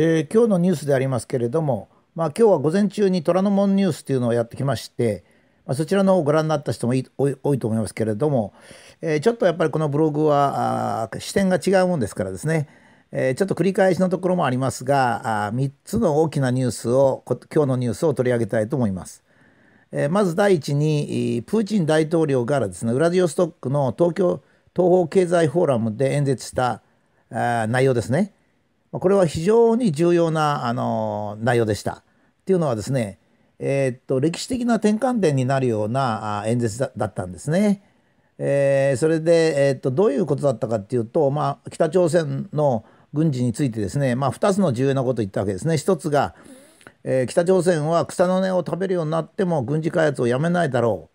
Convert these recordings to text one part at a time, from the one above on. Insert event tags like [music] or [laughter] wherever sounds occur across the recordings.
えー、今日のニュースでありますけれども、まあ、今日は午前中に虎ノ門ニュースというのをやってきまして、まあ、そちらの方をご覧になった人も多いと思いますけれども、えー、ちょっとやっぱりこのブログは視点が違うもんですからですね、えー、ちょっと繰り返しのところもありますがあ3つの大きなニュースを今日のニュースを取り上げたいと思います。えまず第一にプーチン大統領からですねウラジオストックの東京東方経済フォーラムで演説したあ内容ですね。これは非常に重要なあの内容でした。というのはですね、えー、っと歴史的な転換点になるような演説だったんですね。えー、それで、えー、っとどういうことだったかっていうと、まあ、北朝鮮の軍事についてですね、まあ、2つの重要なことを言ったわけですね。1つが、えー、北朝鮮は草の根を食べるようになっても軍事開発をやめないだろ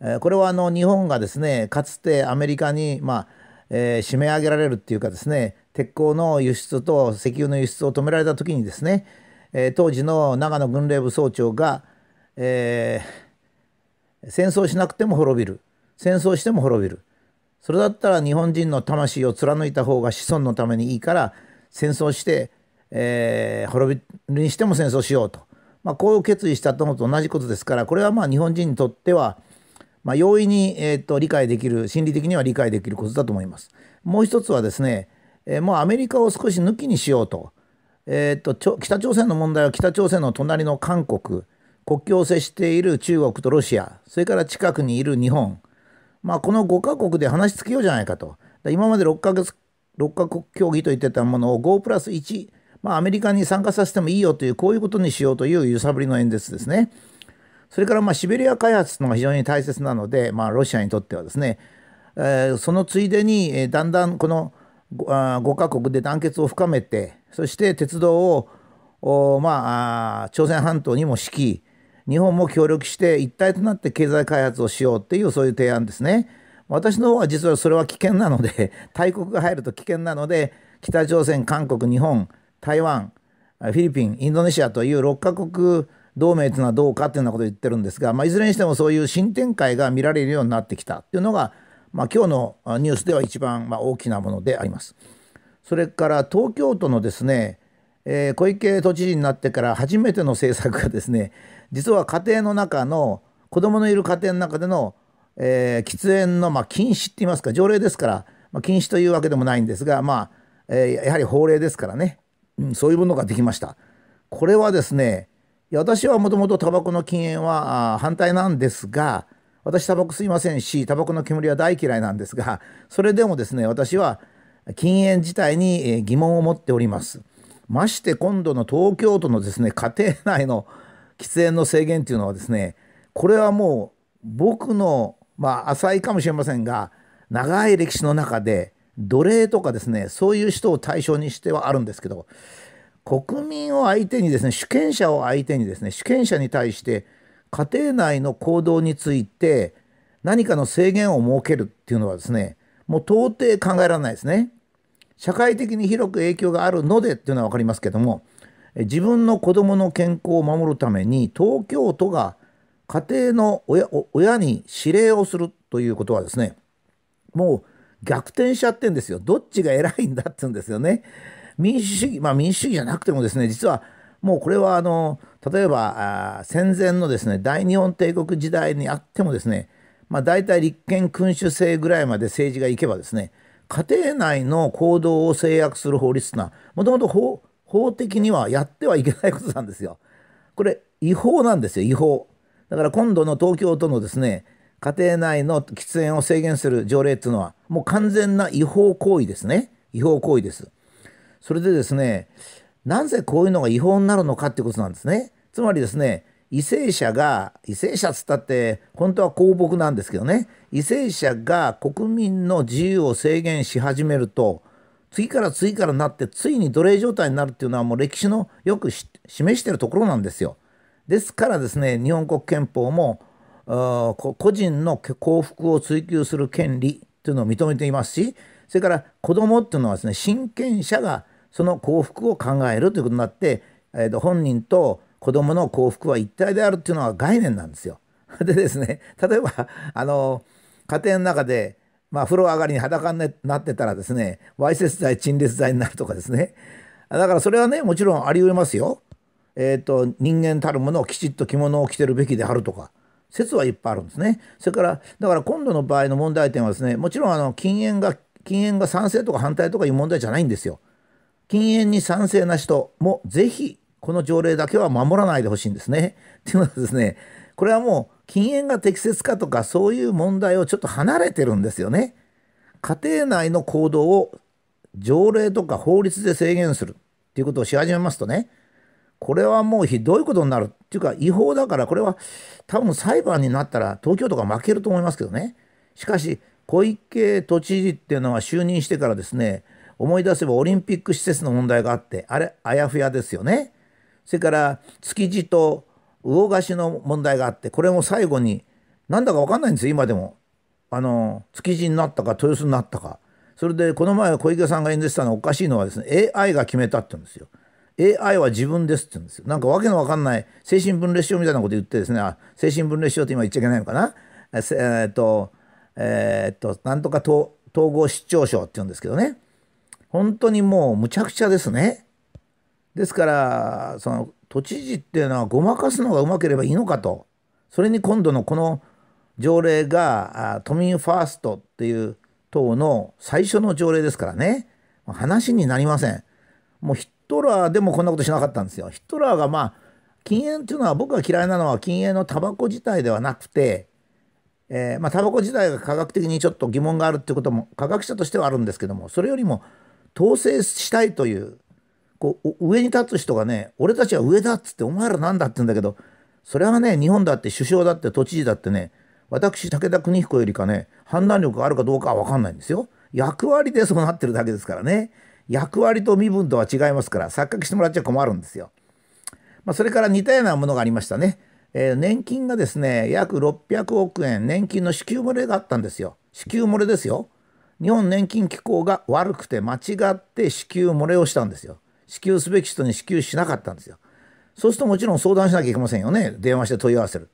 う。えー、これはあの日本がですねかつてアメリカに、まあえー、締め上げられるっていうかですね鉄鋼の輸出と石油の輸出を止められた時にですね、えー、当時の長野軍令部総長が、えー、戦争しなくても滅びる戦争しても滅びるそれだったら日本人の魂を貫いた方が子孫のためにいいから戦争して、えー、滅びるにしても戦争しようと、まあ、こう決意したとのと同じことですからこれはまあ日本人にとってはまあ、容易に、えーと、理解できる心理的には理解できることだと思います。もう一つはですね、えー、もうアメリカを少し抜きにしようと,、えーと、北朝鮮の問題は北朝鮮の隣の韓国国境を接している中国とロシアそれから近くにいる日本、まあ、この5カ国で話しつけようじゃないかと今まで6ヶ月6カ国協議と言ってたものを5プラス1、まあ、アメリカに参加させてもいいよというこういうことにしようという揺さぶりの演説ですね。それからまあシベリア開発というのが非常に大切なので、まあ、ロシアにとってはですね、えー、そのついでに、えだんだんこの5カ国で団結を深めてそして鉄道をまあ、朝鮮半島にも敷き日本も協力して一体となって経済開発をしようっていうそういう提案ですね。私の方は実はそれは危険なので [laughs] 大国が入ると危険なので北朝鮮韓国日本台湾フィリピンインドネシアという6カ国同盟というのはどうかというようなことを言ってるんですが、まあ、いずれにしてもそういう新展開が見られるようになってきたというのが、まあ、今日のニュースでは一番まあ大きなものであります。それから東京都のですね、えー、小池都知事になってから初めての政策がですね実は家庭の中の子供のいる家庭の中での、えー、喫煙のまあ禁止っていいますか条例ですから、まあ、禁止というわけでもないんですが、まあえー、やはり法令ですからね、うん、そういうものができました。これはですね私はもともとタバコの禁煙は反対なんですが私タバコ吸いませんしタバコの煙は大嫌いなんですがそれでもですね私は禁煙自体に疑問を持っております。まして今度の東京都のですね家庭内の喫煙の制限というのはですねこれはもう僕のまあ浅いかもしれませんが長い歴史の中で奴隷とかですねそういう人を対象にしてはあるんですけど国民を相手にですね主権者を相手にですね主権者に対して家庭内の行動について何かの制限を設けるっていうのはですねもう到底考えられないですね。社会的に広く影響があるのでっていうのは分かりますけども自分の子どもの健康を守るために東京都が家庭の親に指令をするということはですねもう逆転しちゃってんですよどっちが偉いんだって言うんですよね。民主主義、まあ、民主主義じゃなくてもですね実はもうこれはあの例えば戦前のですね大日本帝国時代にあってもですね、まあ、大体立憲君主制ぐらいまで政治がいけばですね家庭内の行動を制約する法律というのはもともと法法的にはやってはいけないことなんですよ。これ違法なんですよ違法。だから今度の東京都のですね家庭内の喫煙を制限する条例というのはもう完全な違法行為ですね違法行為です。それでですねなぜこういうのが違法になるのかってことなんですねつまりですね為政者が為政者っつったって本当は公僕なんですけどね為政者が国民の自由を制限し始めると次から次からなってついに奴隷状態になるっていうのはもう歴史のよく示してるところなんですよ。ですからですね日本国憲法も個人の幸福を追求する権利というのを認めていますしそれから子どもっていうのはですね親権者がその幸福を考えるということになって、えー、と本人と子どもの幸福は一体であるっていうのは概念なんですよ。[laughs] でですね例えばあの家庭の中でまあ、風呂上がりに裸になってたらですね、わいせつ罪、陳列罪になるとかですね。だからそれはね、もちろんあり得ますよ。えっ、ー、と、人間たるものをきちっと着物を着てるべきであるとか、説はいっぱいあるんですね。それから、だから今度の場合の問題点はですね、もちろんあの禁煙が禁煙が賛成とか反対とかいう問題じゃないんですよ。禁煙に賛成な人もぜひこの条例だけは守らないでほしいんですね。っていうのはですね、これはもう禁煙が適切かとかそういう問題をちょっと離れてるんですよね。家庭内の行動を条例とか法律で制限するっていうことをし始めますとね、これはもうひどいことになるっていうか違法だからこれは多分裁判になったら東京とか負けると思いますけどね。しかし小池都知事っていうのは就任してからですね思い出せばオリンピック施設の問題があってあれあやふやですよねそれから築地と魚河岸の問題があってこれも最後になんだか分かんないんですよ今でもあの築地になったか豊洲になったかそれでこの前小池さんが演説したのおかしいのはですね AI が決めたって言うんですよ AI は自分ですって言うんですよなんかわけのわかんない精神分裂症みたいなこと言ってですねあ精神分裂症って今言っちゃいけないのかなえー、っとえー、っと、なんとか統合失調症っていうんですけどね。本当にもうむちゃくちゃですね。ですから、その都知事っていうのはごまかすのがうまければいいのかと。それに今度のこの条例が都民ファーストっていう党の最初の条例ですからね。話になりません。もうヒットラーでもこんなことしなかったんですよ。ヒットラーがまあ禁煙っていうのは僕が嫌いなのは禁煙のタバコ自体ではなくてえー、まあ、タバコ自体が科学的にちょっと疑問があるってことも科学者としてはあるんですけどもそれよりも統制したいというこう上に立つ人がね俺たちは上だっつってお前らなんだって言うんだけどそれはね日本だって首相だって都知事だってね私武田邦彦よりかね判断力があるかどうかは分かんないんですよ。役割でそうなってるだけですからね役割と身分とは違いますから錯覚してもらっちゃ困るんですよ。まあ、それから似たようなものがありましたね。えー、年金がですね約600億円年金の支給漏れがあったんですよ支給漏れですよ日本年金機構が悪くて間違って支給漏れをしたんですよ支給すべき人に支給しなかったんですよそうするともちろん相談しなきゃいけませんよね電話して問い合わせる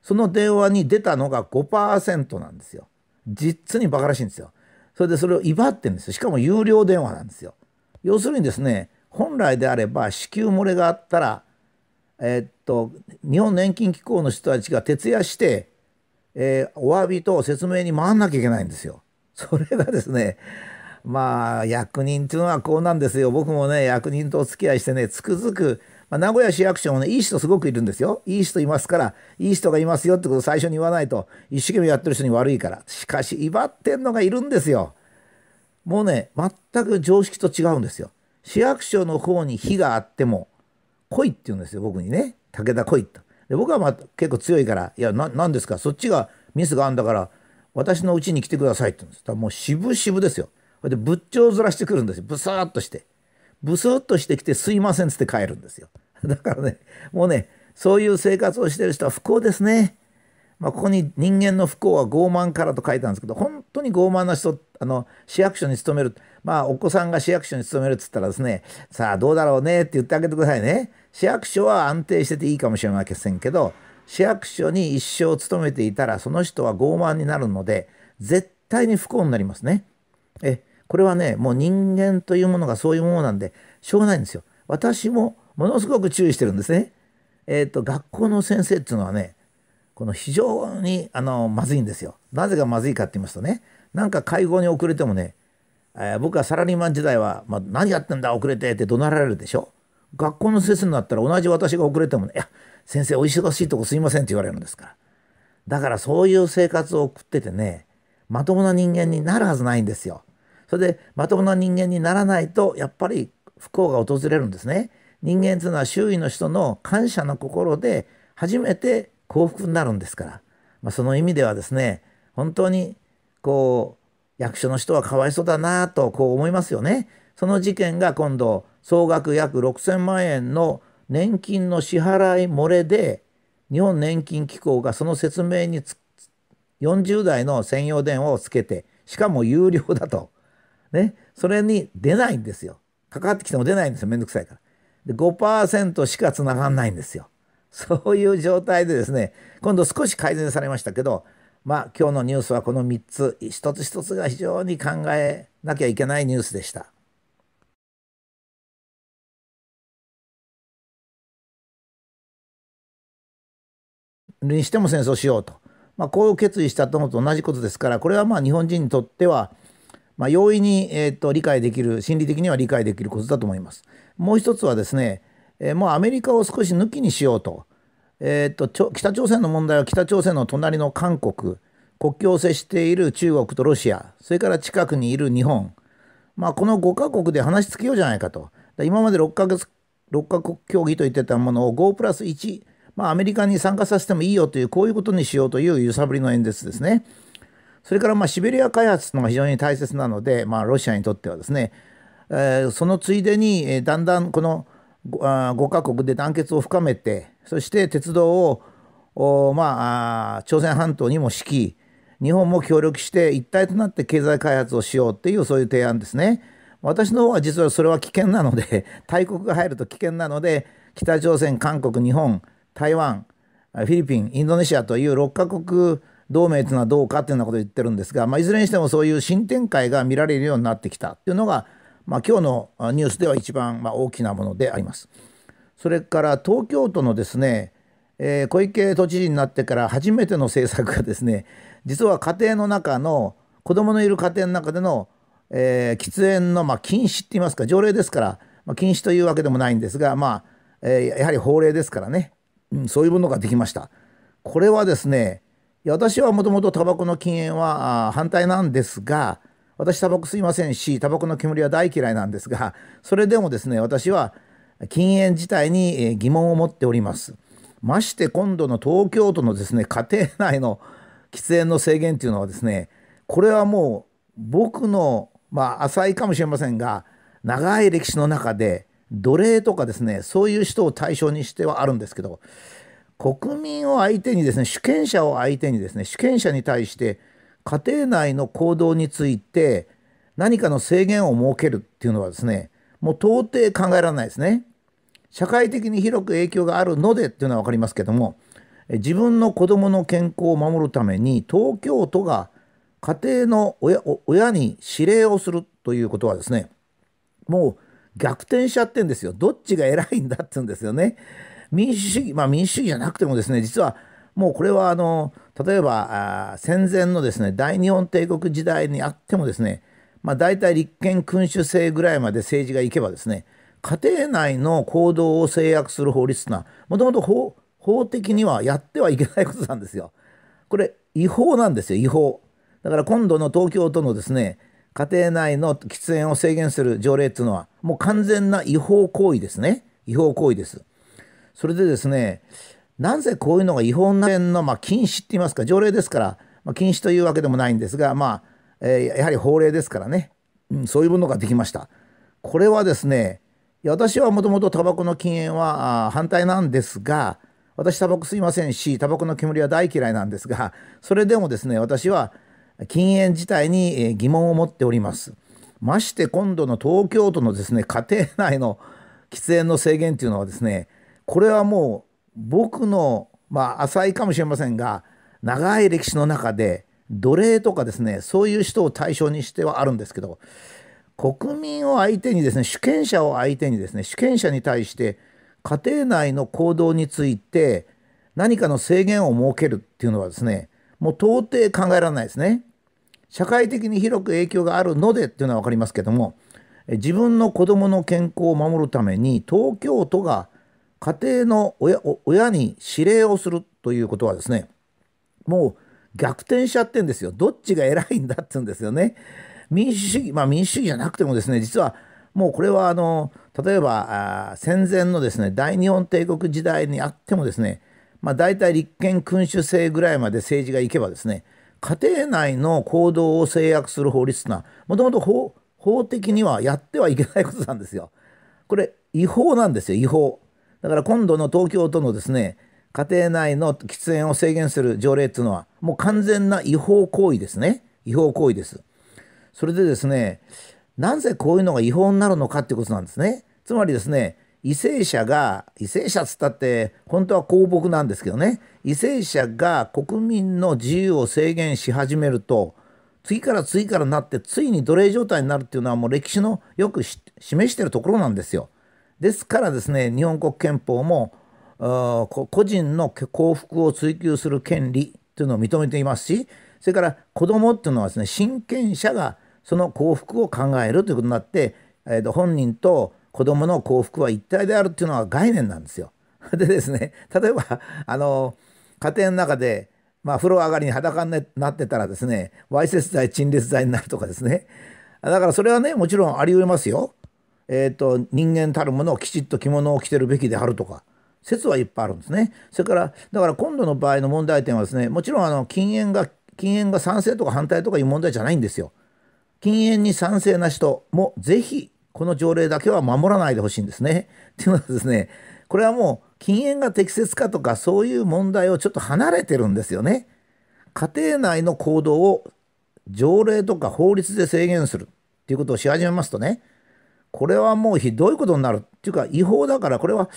その電話に出たのが5%なんですよ実にバカらしいんですよそれでそれを威張ってんですよしかも有料電話なんですよ要するにですね本来であれば支給漏れがあったらえー、と日本年金機構の人たちが徹夜して、えー、お詫びと説明に回んなきゃいけないんですよ。[laughs] それがですねまあ役人っていうのはこうなんですよ僕もね役人とお付き合いしてねつくづく、まあ、名古屋市役所もねいい人すごくいるんですよいい人いますからいい人がいますよってことを最初に言わないと一生懸命やってる人に悪いからしかし威張ってんのがいるんですよもうね全く常識と違うんですよ市役所の方に非があっても来いって言うんですよ僕にね武田来いと。で僕はまあ結構強いから「いや何ですかそっちがミスがあんだから私のうちに来てください」って言うんです。もう渋々ですよ。そで仏頂ずらしてくるんですよ。ブサーっとして。ブスーっとしてきて「すいません」っつって帰るんですよ。[laughs] だからねもうねそういう生活をしてる人は不幸ですね。まあ、ここに人間の不幸は傲慢からと書いたんですけど本当に傲慢な人あの市役所に勤めるまあお子さんが市役所に勤めるっつったらですねさあどうだろうねって言ってあげてくださいね市役所は安定してていいかもしれませんけど市役所に一生勤めていたらその人は傲慢になるので絶対に不幸になりますねえこれはねもう人間というものがそういうものなんでしょうがないんですよ私もものすごく注意してるんですねえっ、ー、と学校の先生っていうのはねこの非常にあのまずいんですよなぜがまずいかって言いますとねなんか会合に遅れてもねえー、僕はサラリーマン時代は、まあ、何やってんだ遅れてって怒鳴られるでしょ学校の先生になったら同じ私が遅れてもね「いや先生お忙しいとこすいません」って言われるんですからだからそういう生活を送っててねまともな人間になるはずないんですよそれでまともな人間にならないとやっぱり不幸が訪れるんですね人間というのは周囲の人の感謝の心で初めて幸福になるんですから、まあ、その意味ではですね本当にこう役所の人はかわいそうだなとこう思いますよね。その事件が今度総額約6,000万円の年金の支払い漏れで日本年金機構がその説明に40台の専用電話をつけてしかも有料だと、ね、それに出ないんですよ。かかってきても出ないんですよめんどくさいから。で5%しかつながんないんですよ。そういう状態でですね今度少し改善されましたけどまあ今日のニュースはこの3つ一つ一つが非常に考えなきゃいけないニュースでした。にしても戦争しようと、まあ、こう決意したとのと同じことですからこれはまあ日本人にとっては、まあ、容易に、えっと理解できる心理的には理解できることだと思います。もう一つはですね、えー、もうアメリカを少し抜きにしようとえーと、北朝鮮の問題は北朝鮮の隣の韓国国境を接している中国とロシアそれから近くにいる日本、まあ、この5カ国で話しつけようじゃないかと今まで6か月6カ国協議と言ってたものを5プラス1、まあ、アメリカに参加させてもいいよというこういうことにしようという揺さぶりの演説ですね。それからまあシベリア開発というのが非常に大切なので、まあ、ロシアにとってはですね、えー、そのついでに、えだんだんこの5カ国で団結を深めて、そして鉄道を、まあ、朝鮮半島にも敷き、日本も協力して一体となって経済開発をしようっていうそういう提案ですね。私の方は実はそれは危険なので、[laughs] 大国が入ると危険なので、北朝鮮、韓国、日本、台湾、フィリピン、インドネシアという6カ国同盟というのはどうかというようなことを言ってるんですが、まあ、いずれにしてもそういう新展開が見られるようになってきたというのが、まあ、今日のニュースでは一番大きなものであります。それから東京都のですね、えー、小池都知事になってから初めての政策がですね実は家庭の中の子供のいる家庭の中での、えー、喫煙の、まあ、禁止っていいますか条例ですから、まあ、禁止というわけでもないんですが、まあえー、やはり法令ですからね、うん、そういうものができました。これはですねいや私はもともとタバコの禁煙は反対なんですが私タバコ吸いませんしタバコの煙は大嫌いなんですがそれでもですね私は禁煙自体に疑問を持っております。まして今度の東京都のですね家庭内の喫煙の制限というのはですねこれはもう僕のまあ浅いかもしれませんが長い歴史の中で奴隷とかですねそういう人を対象にしてはあるんですけど国民を相手にですね主権者を相手にですね主権者に対して家庭内の行動について何かの制限を設けるっていうのはですねもう到底考えられないですね。社会的に広く影響があるのでっていうのは分かりますけども自分の子どもの健康を守るために東京都が家庭の親に指令をするということはですねもう逆転しちゃってんですよどっちが偉いんだって言うんですよね。民主主義まあ民主主義じゃなくてもですね実はもうこれはあの例えば戦前のですね大日本帝国時代にあってもですねまあ大体立憲君主制ぐらいまで政治がいけばですね家庭内の行動を制約する法律というのはもともと法的にはやってはいけないことなんですよ。これ違法なんですよ違法。だから今度の東京都のですね家庭内の喫煙を制限する条例というのはもう完全な違法行為ですね違法行為です。それでですねなぜこういうのが違法なの、まあ、禁止って言いますか条例ですから、まあ、禁止というわけでもないんですが、まあえー、やはり法令ですからね、うん、そういうものができました。これはですね私はもともとタバコの禁煙は反対なんですが、私タバコ吸いませんし、タバコの煙は大嫌いなんですが、それでもですね、私は禁煙自体に疑問を持っております。まして今度の東京都のですね、家庭内の喫煙の制限というのはですね、これはもう僕の、まあ浅いかもしれませんが、長い歴史の中で奴隷とかですね、そういう人を対象にしてはあるんですけど、国民を相手にですね主権者を相手にですね主権者に対して家庭内の行動について何かの制限を設けるっていうのはですねもう到底考えられないですね。社会的に広く影響があるのでっていうのは分かりますけども自分の子どもの健康を守るために東京都が家庭の親に指令をするということはですねもう逆転しちゃってんですよどっちが偉いんだって言うんですよね。民主主義、まあ、民主主義じゃなくてもですね実はもうこれはあの例えば戦前のですね大日本帝国時代にあってもですね、まあ、大体立憲君主制ぐらいまで政治がいけばですね家庭内の行動を制約する法律というのはもともと法的にはやってはいけないことなんですよ。これ違法なんですよ違法。だから今度の東京都のですね家庭内の喫煙を制限する条例っていうのはもう完全な違法行為ですね違法行為です。それでですねなぜこういうのが違法になるのかってことなんですねつまりですね為政者が為政者っつったって本当は公僕なんですけどね為政者が国民の自由を制限し始めると次から次からなってついに奴隷状態になるっていうのはもう歴史のよく示してるところなんですよ。ですからですね日本国憲法も個人の幸福を追求する権利というのを認めていますしそれから子どもっていうのはですね親権者がその幸福を考えるということになって、えー、と本人と子どもの幸福は一体であるっていうのは概念なんですよ。[laughs] でですね例えばあの家庭の中で、まあ、風呂上がりに裸になってたらですねわいせつ罪陳列罪になるとかですねだからそれはねもちろんあり得ますよ。えーと人間たるものをきちっと着物を着てるべきであるとか説はいっぱいあるんですね。それからだから今度の場合の問題点はですねもちろんあの禁煙が禁煙が賛成とか反対とかいう問題じゃないんですよ。禁煙に賛成な人もぜひこの条例だけは守らないでほしいんですね。っていうのはですね、これはもう禁煙が適切かとかそういう問題をちょっと離れてるんですよね。家庭内の行動を条例とか法律で制限するっていうことをし始めますとね、これはもうひどいことになるっていうか違法だからこれは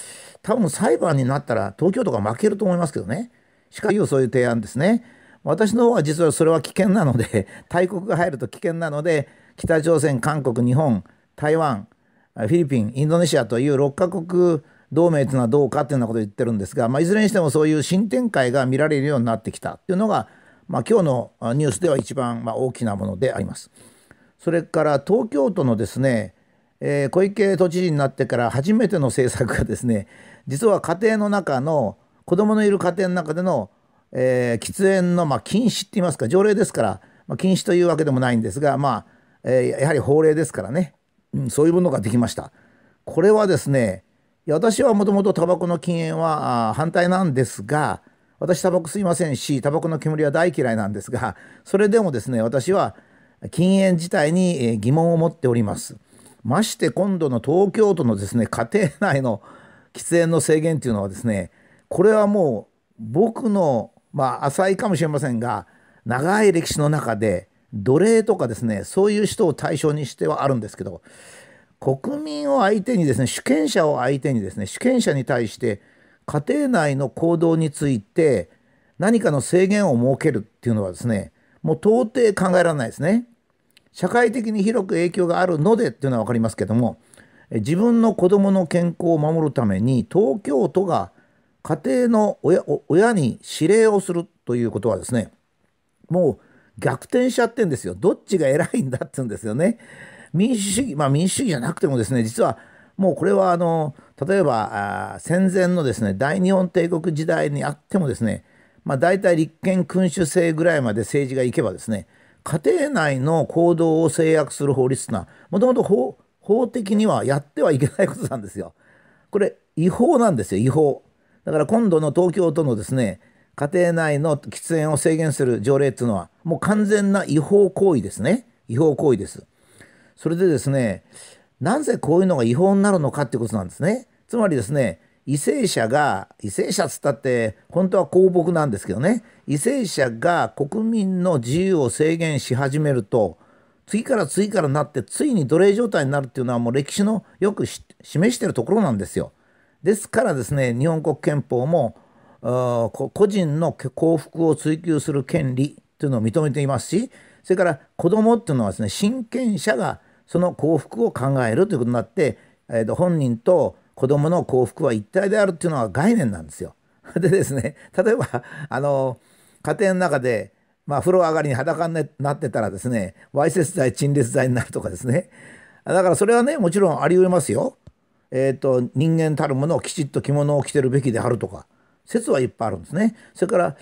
多分裁判になったら東京とか負けると思いますけどね。しかしそういう提案ですね。私の方は実はそれは危険なので、[laughs] 大国が入ると危険なので、北朝鮮、韓国、日本、台湾、フィリピン、インドネシアという6カ国同盟というのはどうかというようなことを言ってるんですが、まあ、いずれにしてもそういう新展開が見られるようになってきたというのが、まあ、今日のニュースでは一番まあ大きなものであります。それから東京都のですね、えー、小池都知事になってから初めての政策がですね実は家庭の中の子供のいる家庭の中でのえー、喫煙のまあ禁止っていいますか条例ですから、まあ、禁止というわけでもないんですが、まあえー、やはり法令ですからね、うん、そういうものができました。これはですね私はもともとタバコの禁煙は反対なんですが私タバコ吸いませんしタバコの煙は大嫌いなんですがそれでもですね私は禁煙自体に疑問を持っております。まして今度の東京都のですね家庭内の喫煙の制限というのはですねこれはもう僕のまあ浅いかもしれませんが長い歴史の中で奴隷とかですねそういう人を対象にしてはあるんですけど国民を相手にですね主権者を相手にですね主権者に対して家庭内の行動について何かの制限を設けるっていうのはですねもう到底考えられないですね。社会的に広く影響があるのでっていうのは分かりますけども自分の子どもの健康を守るために東京都が家庭の親親に指令をするということはですねもう逆転しちゃってんですよどっちが偉いんだって言うんですよね民主主義まあ民主主義じゃなくてもですね実はもうこれはあの例えば戦前のですね大日本帝国時代にあってもですねまあ大体立憲君主制ぐらいまで政治がいけばですね家庭内の行動を制約する法律というのはもともと法的にはやってはいけないことなんですよ。これ違法なんですよ違法。だから今度の東京都のですね家庭内の喫煙を制限する条例っていうのはもう完全な違法行為ですね違法行為ですそれでですねなぜこういうのが違法になるのかっていうことなんですねつまりですね為政者が為政者っつったって本当は公僕なんですけどね為政者が国民の自由を制限し始めると次から次からなってついに奴隷状態になるっていうのはもう歴史のよく示してるところなんですよ。ですからですね日本国憲法も個人の幸福を追求する権利というのを認めていますしそれから子どもっていうのはですね親権者がその幸福を考えるということになって、えー、と本人と子どもの幸福は一体であるっていうのは概念なんですよ。[laughs] でですね例えばあの家庭の中でまあ、風呂上がりに裸になってたらですね、わいせつ罪、陳列罪になるとかですね。だからそれはね、もちろんありえますよ。えーと、と人間たるものをきちっと着物を着てるべきであるとか説はいっぱいあるんですね。それから